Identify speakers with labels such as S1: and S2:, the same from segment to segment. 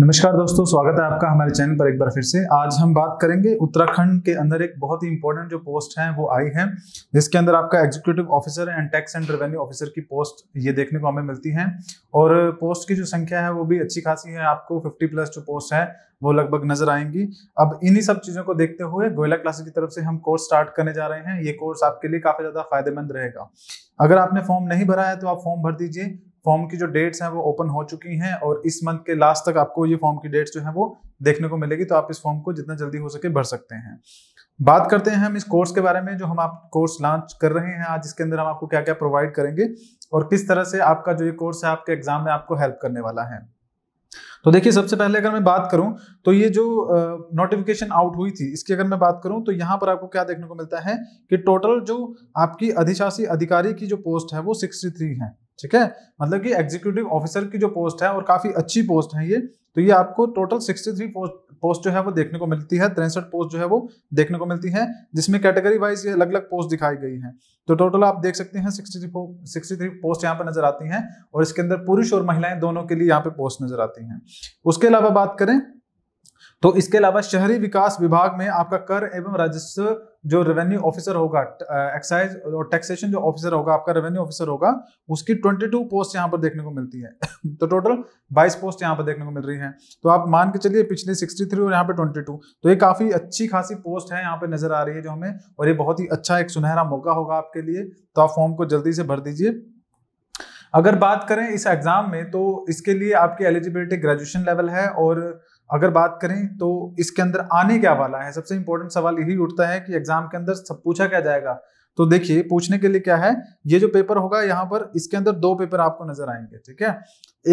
S1: नमस्कार दोस्तों स्वागत है आपका हमारे चैनल पर एक बार फिर से आज हम बात करेंगे उत्तराखंड के अंदर एक बहुत ही इंपॉर्टेंट जो पोस्ट है वो आई है जिसके अंदर आपका executive officer and tax and revenue officer की पोस्ट ये देखने को हमें मिलती है और पोस्ट की जो संख्या है वो भी अच्छी खासी है आपको फिफ्टी प्लस जो पोस्ट है वो लगभग नजर आएंगी अब इन्हीं सब चीजों को देखते हुए गोयला क्लासेस की तरफ से हम कोर्स स्टार्ट करने जा रहे हैं ये कोर्स आपके लिए काफी ज्यादा फायदेमंद रहेगा अगर आपने फॉर्म नहीं भरा है तो आप फॉर्म भर दीजिए फॉर्म की जो डेट्स हैं वो ओपन हो चुकी हैं और इस मंथ के लास्ट तक आपको ये फॉर्म की डेट्स जो हैं वो देखने को मिलेगी तो आप इस फॉर्म को जितना जल्दी हो सके भर सकते हैं बात करते हैं हम इस कोर्स के बारे में जो हम आप कोर्स लॉन्च कर रहे हैं आज इसके अंदर हम आपको क्या क्या प्रोवाइड करेंगे और किस तरह से आपका जो ये कोर्स है आपके एग्जाम में आपको हेल्प करने वाला है तो देखिए सबसे पहले अगर मैं बात करूं तो ये जो नोटिफिकेशन आउट हुई थी इसकी अगर मैं बात करूं तो यहाँ पर आपको क्या देखने को मिलता है कि टोटल जो आपकी अधिशासी अधिकारी की जो पोस्ट है वो 63 है ठीक है मतलब कि एग्जीक्यूटिव ऑफिसर की जो पोस्ट है और काफी अच्छी पोस्ट है ये तो ये आपको टोटल 63 पोस्ट पोस्ट जो है वो देखने को मिलती है तिरसठ पोस्ट जो है वो देखने को मिलती है जिसमें कैटेगरी वाइज ये अलग अलग पोस्ट दिखाई गई है तो टोटल आप देख सकते हैं 63 63 पोस्ट यहाँ पर नजर आती हैं और इसके अंदर पुरुष और महिलाएं दोनों के लिए यहाँ पे पोस्ट नजर आती हैं उसके अलावा बात करें तो इसके अलावा शहरी विकास विभाग में आपका कर एवं राजस्व जो रेवेन्यू ऑफिसर होगा एक्साइज और टैक्सेशन जो ऑफिसर होगा आपका रेवेन्यू ऑफिसर होगा उसकी 22 पोस्ट यहाँ पर देखने को मिलती है तो टोटल 22 पोस्ट यहाँ पर देखने को मिल रही हैं तो आप मान के चलिए पिछले 63 और यहाँ पे 22 तो ये काफ़ी अच्छी खासी पोस्ट है यहाँ पे नज़र आ रही है जो हमें और ये बहुत ही अच्छा एक सुनहरा मौका होगा आपके लिए तो आप फॉर्म को जल्दी से भर दीजिए अगर बात करें इस एग्ज़ाम में तो इसके लिए आपकी एलिजिबिलिटी ग्रेजुएशन लेवल है और अगर बात करें तो इसके अंदर आने क्या वाला है सबसे इंपॉर्टेंट सवाल यही उठता है कि एग्जाम के अंदर सब पूछा क्या जाएगा तो देखिए पूछने के लिए क्या है ये जो पेपर होगा यहाँ पर इसके अंदर दो पेपर आपको नजर आएंगे ठीक है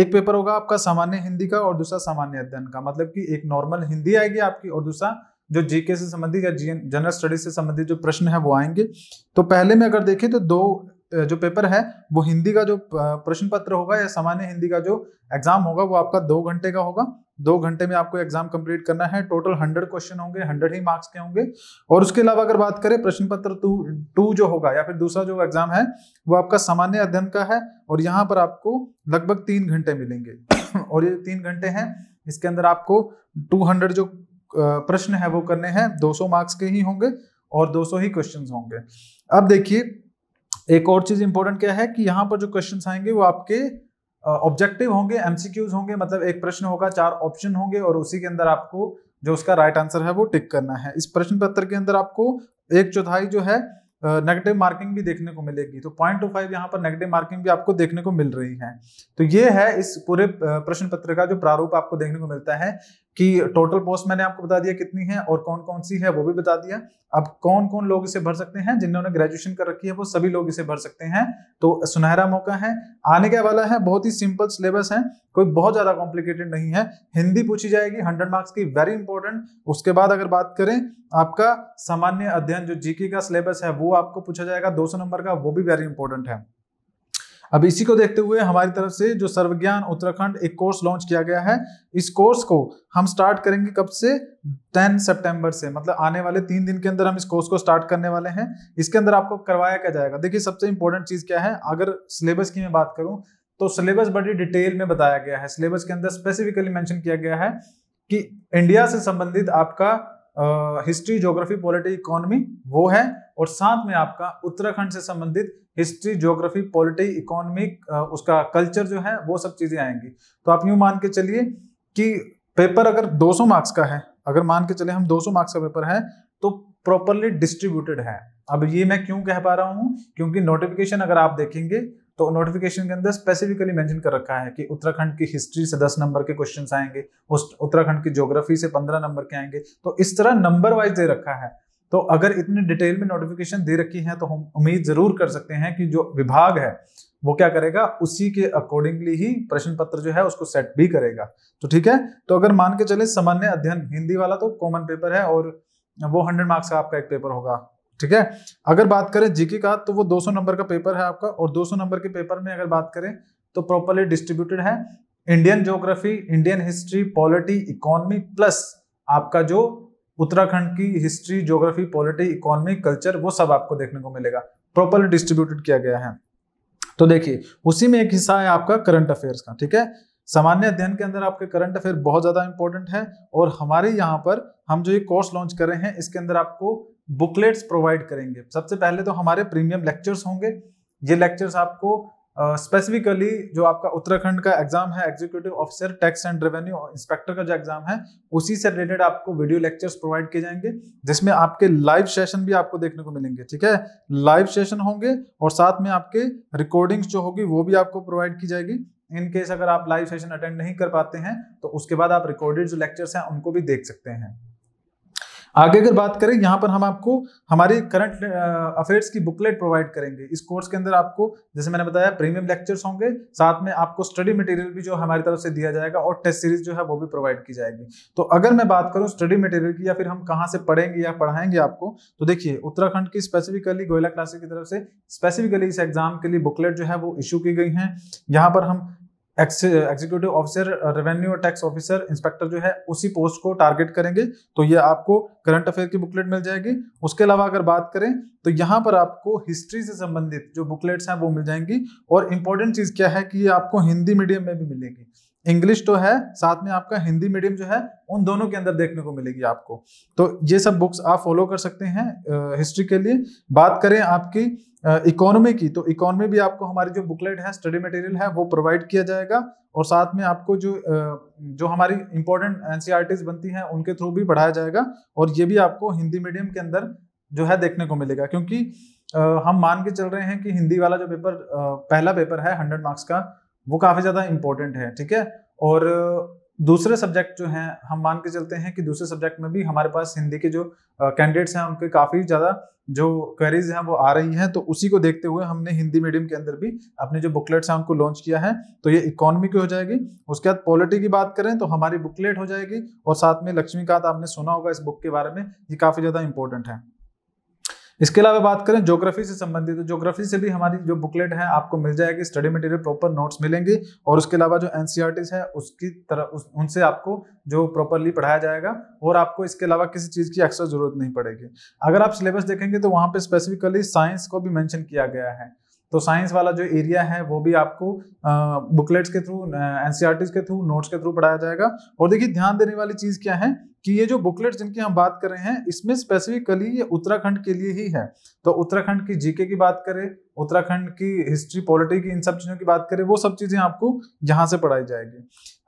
S1: एक पेपर होगा आपका सामान्य हिंदी का और दूसरा सामान्य अध्ययन का मतलब कि एक नॉर्मल हिंदी आएगी आपकी और दूसरा जो जीके से संबंधित या जनरल स्टडीज से संबंधित जो प्रश्न है वो आएंगे तो पहले में अगर देखें तो दो जो पेपर है वो हिंदी का जो प्रश्न पत्र होगा या सामान्य हिंदी का जो एग्जाम होगा वो आपका दो घंटे का होगा दो घंटे में आपको एग्जाम कंप्लीट करना है टोटल हंड्रेड क्वेश्चन होंगे हंड्रेड ही मार्क्स के होंगे और उसके अलावा अगर बात करें प्रश्न पत्र टू टू जो होगा या फिर दूसरा जो एग्जाम है वो आपका सामान्य अध्ययन का है और यहाँ पर आपको लगभग तीन घंटे मिलेंगे और ये तीन घंटे हैं इसके अंदर आपको टू हंड्रेड जो प्रश्न है वो करने हैं दो सौ मार्क्स के ही होंगे और दो सौ ही क्वेश्चन होंगे अब देखिए एक और चीज़ इंपॉर्टेंट क्या है कि यहाँ पर जो क्वेश्चन आएंगे वो आपके ऑब्जेक्टिव होंगे एमसीक्यूज होंगे मतलब एक प्रश्न होगा चार ऑप्शन होंगे और उसी के अंदर आपको जो उसका राइट आंसर है वो टिक करना है इस प्रश्न पत्र के अंदर आपको एक चौथाई जो है नेगेटिव मार्किंग भी देखने को मिलेगी तो पॉइंट टू फाइव यहाँ पर नेगेटिव मार्किंग भी आपको देखने को मिल रही है तो ये है इस पूरे प्रश्न पत्र का जो प्रारूप आपको देखने को मिलता है कि टोटल पोस्ट मैंने आपको बता दिया कितनी है और कौन कौन सी है वो भी बता दिया अब कौन कौन लोग इसे भर सकते हैं जिन्होंने ग्रेजुएशन कर रखी है वो सभी लोग इसे भर सकते हैं तो सुनहरा मौका है आने क्या वाला है बहुत ही सिंपल सिलेबस है कोई बहुत ज़्यादा कॉम्प्लिकेटेड नहीं है हिंदी पूछी जाएगी हंड्रेड मार्क्स की वेरी इंपॉर्टेंट उसके बाद अगर बात करें आपका सामान्य अध्ययन जो जीके का सिलेबस है वो आपको पूछा जाएगा दो नंबर का वो भी वेरी इंपॉर्टेंट है अब इसी को देखते हुए हमारी तरफ से जो सर्वज्ञान उत्तराखंड एक कोर्स लॉन्च किया गया है इस कोर्स को हम स्टार्ट करेंगे कब से 10 सितंबर से मतलब आने वाले तीन दिन के अंदर हम इस कोर्स को स्टार्ट करने वाले हैं इसके अंदर आपको करवाया क्या जाएगा देखिए सबसे इंपॉर्टेंट चीज़ क्या है अगर सिलेबस की मैं बात करूँ तो सिलेबस बड़ी डिटेल में बताया गया है सिलेबस के अंदर स्पेसिफिकली मैंशन किया गया है कि इंडिया से संबंधित आपका हिस्ट्री ज्योग्राफी पॉलिटी इकोनॉमी वो है और साथ में आपका उत्तराखंड से संबंधित हिस्ट्री ज्योग्राफी पॉलिटी इकोनॉमी उसका कल्चर जो है वो सब चीजें आएंगी तो आप यूं मान के चलिए कि पेपर अगर 200 मार्क्स का है अगर मान के चले हम 200 मार्क्स का पेपर है तो प्रॉपरली डिस्ट्रीब्यूटेड है अब ये मैं क्यों कह पा रहा हूँ क्योंकि नोटिफिकेशन अगर आप देखेंगे तो नोटिफिकेशन के अंदर स्पेसिफिकली मेंशन कर रखा है कि उत्तराखंड की हिस्ट्री से दस नंबर के क्वेश्चन आएंगे उत्तराखंड की ज्योग्राफी से पंद्रह नंबर के आएंगे तो इस तरह नंबर वाइज दे रखा है तो अगर इतनी डिटेल में नोटिफिकेशन दे रखी है तो हम उम्मीद जरूर कर सकते हैं कि जो विभाग है वो क्या करेगा उसी के अकॉर्डिंगली ही प्रश्न पत्र जो है उसको सेट भी करेगा तो ठीक है तो अगर मान के चले सामान्य अध्ययन हिंदी वाला तो कॉमन पेपर है और वो हंड्रेड मार्क्स का आपका एक पेपर होगा ठीक है अगर बात करें जीके का तो वो 200 नंबर का पेपर है आपका और 200 नंबर के पेपर में अगर बात करें तो प्रॉपरली डिस्ट्रीब्यूटेड है Indian geography Indian history polity economy plus आपका जो उत्तराखंड की history geography polity economy culture वो सब आपको देखने को मिलेगा प्रॉपरली डिस्ट्रीब्यूटेड किया गया है तो देखिए उसी में एक हिस्सा है आपका करंट अफेयर्स का ठीक है सामान्य अध्ययन के अंदर आपके करंट अफेयर बहुत ज़्यादा इंपॉर्टेंट है और हमारे यहाँ पर हम जो ये कोर्स लॉन्च कर रहे हैं इसके अंदर आपको बुकलेट्स प्रोवाइड करेंगे सबसे पहले तो हमारे प्रीमियम लेक्चर्स होंगे ये लेक्चर्स आपको स्पेसिफिकली uh, जो आपका उत्तराखंड का एग्जाम है executive officer tax and revenue inspector का जो एग्जाम है उसी से रिलेटेड आपको वीडियो लेक्चर्स प्रोवाइड किए जाएंगे जिसमें आपके लाइव सेशन भी आपको देखने को मिलेंगे ठीक है लाइव सेशन होंगे और साथ में आपके रिकॉर्डिंग्स जो होगी वो भी आपको प्रोवाइड की जाएगी इन केस अगर आप लाइव सेशन अटेंड नहीं कर पाते हैं तो उसके बाद आप रिकॉर्डेड जो लेक्चर्स हैं उनको भी देख सकते हैं आगे अगर बात करें यहाँ पर हम आपको हमारी करंट अफेयर्स की बुकलेट प्रोवाइड करेंगे इस कोर्स के अंदर आपको जैसे मैंने बताया प्रीमियम लेक्चर्स होंगे साथ में आपको स्टडी मटेरियल भी जो हमारी तरफ से दिया जाएगा और टेस्ट सीरीज जो है वो भी प्रोवाइड की जाएगी तो अगर मैं बात करूँ स्टडी मटेरियल की या फिर हम कहाँ से पढ़ेंगे या पढ़ाएंगे आपको तो देखिए उत्तराखंड की स्पेसिफिकली गोयला क्लासेस की तरफ से स्पेसिफिकली इस एग्जाम के लिए बुकलेट जो है वो इशू की गई है यहाँ पर हम एग्जीक्यूटिव ऑफिसर रेवेन्यू और टैक्स ऑफिसर इंस्पेक्टर जो है उसी पोस्ट को टारगेट करेंगे तो ये आपको करंट अफेयर की बुकलेट मिल जाएगी उसके अलावा अगर बात करें तो यहाँ पर आपको हिस्ट्री से संबंधित जो बुकलेट्स हैं वो मिल जाएंगी और इंपॉर्टेंट चीज़ क्या है कि ये आपको हिंदी मीडियम में भी मिलेगी इंग्लिश तो है साथ में आपका हिंदी मीडियम जो है उन दोनों के अंदर देखने को मिलेगी आपको तो ये सब बुक्स आप फॉलो कर सकते हैं हिस्ट्री के लिए बात करें आपकी इकोनॉमी की तो इकोनॉमी भी आपको हमारी जो बुकलेट है स्टडी मटेरियल है वो प्रोवाइड किया जाएगा और साथ में आपको जो जो हमारी इंपॉर्टेंट एनसीआरटीज बनती है उनके थ्रू भी पढ़ाया जाएगा और ये भी आपको हिंदी मीडियम के अंदर जो है देखने को मिलेगा क्योंकि हम मान के चल रहे हैं कि हिंदी वाला जो पेपर पहला पेपर है हंड्रेड मार्क्स का वो काफ़ी ज़्यादा इम्पोर्टेंट है ठीक है और दूसरे सब्जेक्ट जो हैं हम मान के चलते हैं कि दूसरे सब्जेक्ट में भी हमारे पास हिंदी के जो कैंडिडेट्स हैं उनके काफ़ी ज़्यादा जो क्वेरीज हैं वो आ रही हैं तो उसी को देखते हुए हमने हिंदी मीडियम के अंदर भी अपने जो बुकलेट्स हैं उनको लॉन्च किया है तो ये इकोनॉमी की हो जाएगी उसके बाद पॉलिटी की बात करें तो हमारी बुकलेट हो जाएगी और साथ में लक्ष्मीकांत आपने सुना होगा इस बुक के बारे में ये काफ़ी ज़्यादा इंपॉर्टेंट है इसके अलावा बात करें ज्योग्राफी से संबंधित तो जोग्राफी से भी हमारी जो बुकलेट है आपको मिल जाएगी स्टडी मटेरियल प्रॉपर नोट्स मिलेंगे और उसके अलावा जो एन e है उसकी तरह उस, उनसे आपको जो प्रॉपरली पढ़ाया जाएगा और आपको इसके अलावा किसी चीज़ की एक्स्ट्रा जरूरत नहीं पड़ेगी अगर आप सिलेबस देखेंगे तो वहाँ पर स्पेसिफिकली साइंस को भी मैंशन किया गया है तो साइंस वाला जो एरिया है वो भी आपको बुकलेट्स के थ्रू एनसीआर के थ्रू नोट्स के थ्रू पढ़ाया जाएगा और देखिए ध्यान देने वाली चीज़ क्या है कि ये जो बुकलेट जिनकी हम बात कर रहे हैं इसमें स्पेसिफिकली ये उत्तराखंड के लिए ही है तो उत्तराखंड की जीके की बात करें उत्तराखंड की हिस्ट्री पॉलिटी की इन सब चीज़ों की बात करें वो सब चीज़ें आपको यहाँ से पढ़ाई जाएगी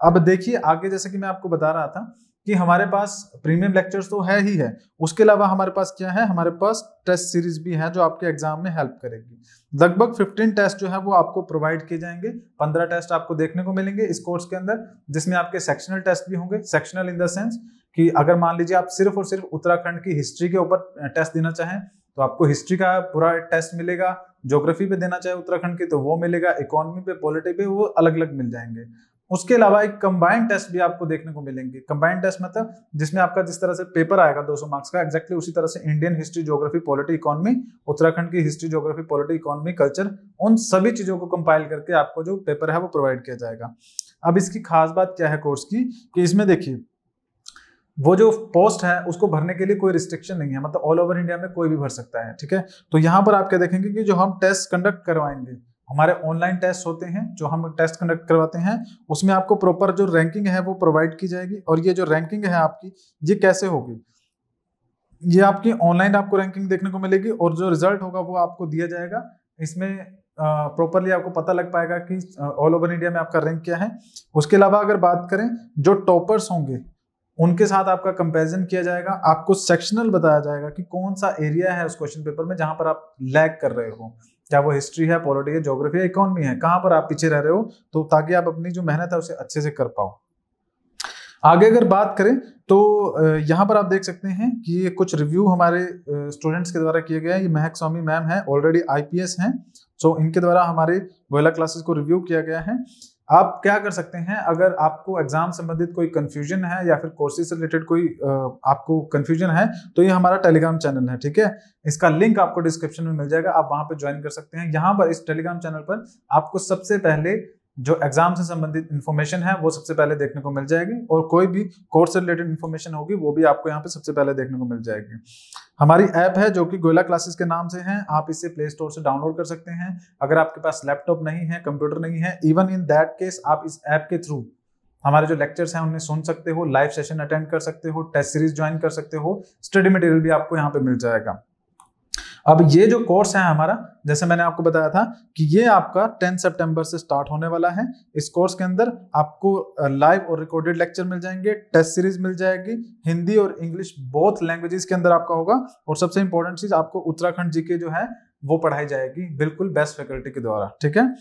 S1: अब देखिए आगे जैसे कि मैं आपको बता रहा था कि हमारे पास प्रीमियम लेक्चर्स तो है ही है उसके अलावा हमारे पास क्या है हमारे पास टेस्ट सीरीज भी है जो आपके एग्जाम में हेल्प करेगी लगभग 15 टेस्ट जो है वो आपको प्रोवाइड किए जाएंगे 15 टेस्ट आपको देखने को मिलेंगे इस कोर्स के अंदर जिसमें आपके सेक्शनल टेस्ट भी होंगे सेक्शनल इन द सेंस कि अगर मान लीजिए आप सिर्फ और सिर्फ उत्तराखंड की हिस्ट्री के ऊपर टेस्ट देना चाहें तो आपको हिस्ट्री का पूरा टेस्ट मिलेगा ज्योग्राफी पे देना चाहे उत्तराखंड की तो वो मिलेगा इकोनॉमी पे पॉलिटी पे वो अलग अलग मिल जाएंगे उसके अलावा एक कंबाइंड टेस्ट भी आपको देखने को मिलेंगे कंबाइंड टेस्ट मतलब जिसमें आपका जिस तरह से पेपर आएगा 200 मार्क्स का एक्जैक्टली उसी तरह से Indian history geography polity economy Uttarakhand की history geography polity economy culture उन सभी चीज़ों को कंपाइल करके आपको जो पेपर है वो प्रोवाइड किया जाएगा अब इसकी खास बात क्या है कोर्स की कि इसमें देखिए वो जो पोस्ट है उसको भरने के लिए कोई रिस्ट्रिक्शन नहीं है मतलब ऑल ओवर इंडिया में कोई भी भर सकता है ठीक है तो यहाँ पर आप क्या देखेंगे कि जो हम टेस्ट कंडक्ट करवाएंगे हमारे ऑनलाइन टेस्ट होते हैं जो हम टेस्ट कंडक्ट करवाते हैं उसमें आपको प्रॉपर जो रैंकिंग है वो प्रोवाइड की जाएगी और ये जो रैंकिंग है आपकी ये कैसे होगी ये आपकी ऑनलाइन आपको रैंकिंग देखने को मिलेगी और जो रिजल्ट होगा वो आपको दिया जाएगा इसमें प्रॉपरली आपको पता लग पाएगा कि ऑल ओवर इंडिया में आपका रैंक क्या है उसके अलावा अगर बात करें जो टॉपर्स होंगे उनके साथ आपका कंपैरिजन किया जाएगा आपको सेक्शनल बताया जाएगा कि कौन सा एरिया है उस क्वेश्चन पेपर में जहां पर आप लैग कर रहे हो चाहे वो हिस्ट्री है पॉलिटिक्स है जोग्राफी है इकोनॉमी है कहाँ पर आप पीछे रह रहे हो तो ताकि आप अपनी जो मेहनत है उसे अच्छे से कर पाओ आगे अगर बात करें तो यहाँ पर आप देख सकते हैं कि ये कुछ रिव्यू हमारे स्टूडेंट्स के द्वारा किए गए हैं ये महक स्वामी मैम हैं ऑलरेडी आईपीएस हैं सो इनके द्वारा हमारे वोला क्लासेस को रिव्यू किया गया है आप क्या कर सकते हैं अगर आपको एग्जाम संबंधित कोई कंफ्यूजन है या फिर कोर्सेज से रिलेटेड कोई आपको कंफ्यूजन है तो ये हमारा टेलीग्राम चैनल है ठीक है इसका लिंक आपको डिस्क्रिप्शन में मिल जाएगा आप वहां पर ज्वाइन कर सकते हैं यहाँ पर इस टेलीग्राम चैनल पर आपको सबसे पहले जो एग्जाम से संबंधित इन्फॉर्मेशन है वो सबसे पहले देखने को मिल जाएगी और कोई भी कोर्स से रिलेटेड इन्फॉर्मेशन होगी वो भी आपको यहाँ पे सबसे पहले देखने को मिल जाएगी हमारी ऐप है जो कि गोयला क्लासेस के नाम से है आप इसे प्ले स्टोर से डाउनलोड कर सकते हैं अगर आपके पास लैपटॉप नहीं है कंप्यूटर नहीं है इवन इन दैट केस आप इस ऐप के थ्रू हमारे जो लेक्चर्स हैं उन्हें सुन सकते हो लाइव सेशन अटेंड कर सकते हो टेस्ट सीरीज ज्वाइन कर सकते हो स्टडी मटेरियल भी आपको यहाँ पे मिल जाएगा अब ये जो कोर्स है हमारा जैसे मैंने आपको बताया था कि ये आपका 10 सितंबर से स्टार्ट होने वाला है इस कोर्स के अंदर आपको लाइव और रिकॉर्डेड लेक्चर मिल जाएंगे टेस्ट सीरीज मिल जाएगी हिंदी और इंग्लिश बोथ लैंग्वेजेस के अंदर आपका होगा और सबसे इंपॉर्टेंट चीज आपको उत्तराखंड जी के जो है वो पढ़ाई जाएगी बिल्कुल बेस्ट फैकल्टी के द्वारा ठीक है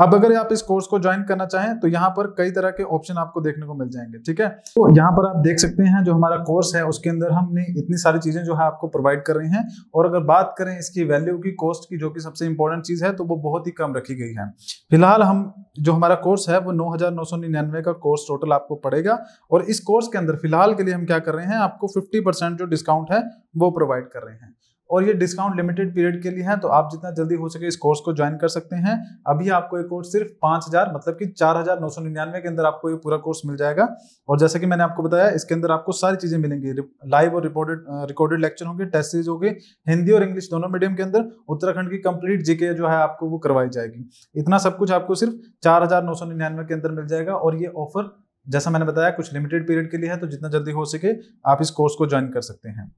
S1: अब अगर आप इस कोर्स को ज्वाइन करना चाहें तो यहाँ पर कई तरह के ऑप्शन आपको देखने को मिल जाएंगे ठीक है तो यहाँ पर आप देख सकते हैं जो हमारा कोर्स है उसके अंदर हमने इतनी सारी चीजें जो है आपको प्रोवाइड कर रहे हैं और अगर बात करें इसकी वैल्यू की कॉस्ट की जो कि सबसे इंपॉर्टेंट चीज है तो वो बहुत ही कम रखी गई है फिलहाल हम जो हमारा कोर्स है वो नौ का कोर्स टोटल आपको पड़ेगा और इस कोर्स के अंदर फिलहाल के लिए हम क्या कर रहे हैं आपको फिफ्टी जो डिस्काउंट है वो प्रोवाइड कर रहे हैं और ये डिस्काउंट लिमिटेड पीरियड के लिए है तो आप जितना जल्दी हो सके इस कोर्स को ज्वाइन कर सकते हैं अभी आपको ये कोर्स सिर्फ पांच हज़ार मतलब कि चार हज़ार नौ सौ निन्यानवे के अंदर आपको ये पूरा कोर्स मिल जाएगा और जैसे कि मैंने आपको बताया इसके अंदर आपको सारी चीज़ें मिलेंगी लाइव और रिपोर्टेड रिकॉर्डेड लेक्चर होंगे टेस्ट सीरीज होगी हिंदी और इंग्लिश दोनों मीडियम के अंदर उत्तराखंड की कंप्लीट जीके जो है आपको वो करवाई जाएगी इतना सब कुछ आपको सिर्फ चार हजार नौ सौ निन्यानवे के अंदर मिल जाएगा और ये ऑफर जैसा मैंने बताया कुछ लिमिटेड पीरियड के लिए है तो जितना जल्दी हो सके आप इस कोर्स को ज्वाइन कर सकते हैं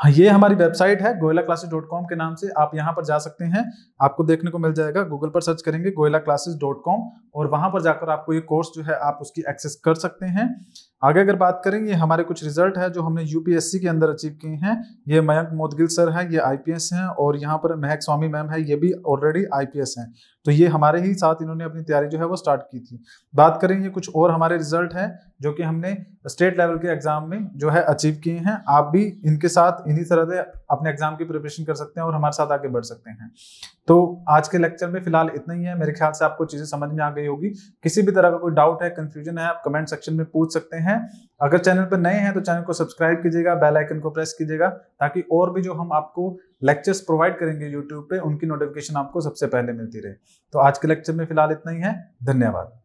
S1: हाँ ये हमारी वेबसाइट है गोयला क्लासेज डॉट कॉम के नाम से आप यहाँ पर जा सकते हैं आपको देखने को मिल जाएगा गूगल पर सर्च करेंगे गोयला क्लासेज डॉट कॉम और वहाँ पर जाकर आपको ये कोर्स जो है आप उसकी एक्सेस कर सकते हैं आगे अगर बात करें ये हमारे कुछ रिजल्ट है जो हमने यूपीएससी के अंदर अचीव किए हैं ये मयंक मोदगिल सर हैं ये आईपीएस हैं और यहाँ पर महक स्वामी मैम है ये भी ऑलरेडी आईपीएस हैं तो ये हमारे ही साथ इन्होंने अपनी तैयारी जो है वो स्टार्ट की थी बात करें ये कुछ और हमारे रिजल्ट हैं जो कि हमने स्टेट लेवल के एग्जाम में जो है अचीव किए हैं आप भी इनके साथ इन्हीं तरह से अपने एग्जाम की प्रिपरेशन कर सकते हैं और हमारे साथ आगे बढ़ सकते हैं तो आज के लेक्चर में फिलहाल इतना ही है मेरे ख्याल से आपको चीजें समझ में आ गई होगी किसी भी तरह का कोई डाउट है कंफ्यूजन है आप कमेंट सेक्शन में पूछ सकते हैं हैं अगर चैनल पर नए हैं तो चैनल को सब्सक्राइब कीजिएगा बेल आइकन को प्रेस कीजिएगा ताकि और भी जो हम आपको लेक्चर्स प्रोवाइड करेंगे यूट्यूब पे उनकी नोटिफिकेशन आपको सबसे पहले मिलती रहे तो आज के लेक्चर में फिलहाल इतना ही है धन्यवाद